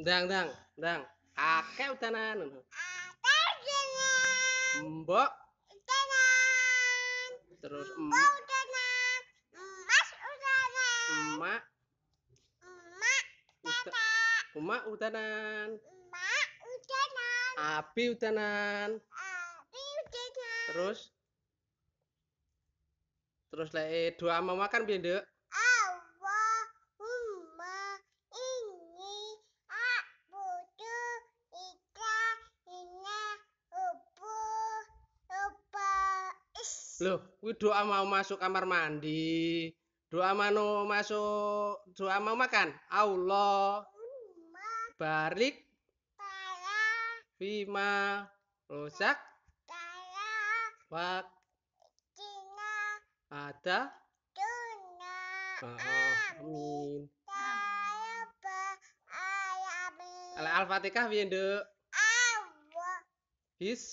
Ndang, ndang, ndang. Akeh utanan. Akeh utanan. Mbok. Utanan. Terus mbok utanan. Mas utanan. Emak. Emak. Kakak. Emak utanan. Emak utanan. Api utanan. Api utanan. Terus Terus lek eh, dua mama kan piye, Loh, kuwi doa mau masuk kamar mandi, doa mau masuk, doa mau makan. Allah barik Fima rusak Wak ada Amin. Ala Al-Fatihah piye, Nduk? Iroh.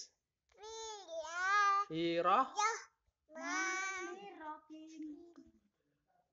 Hiroh.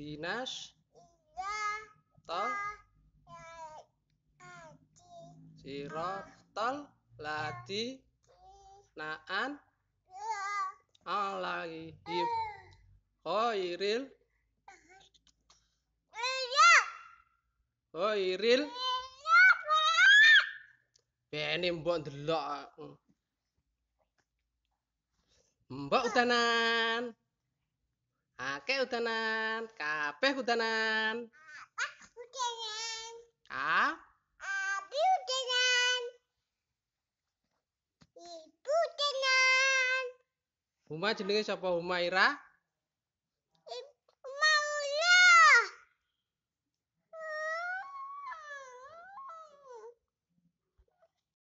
Dinas. Tol. Sirotol ladi naan alaihim khairil khairil benim mbok ndelok mbok utanan Akeh udanan, kabeh udanan. Apa udanan? Ah? Abi udanan. Ibu udanan. Uma jenenge sapa Uma Ira?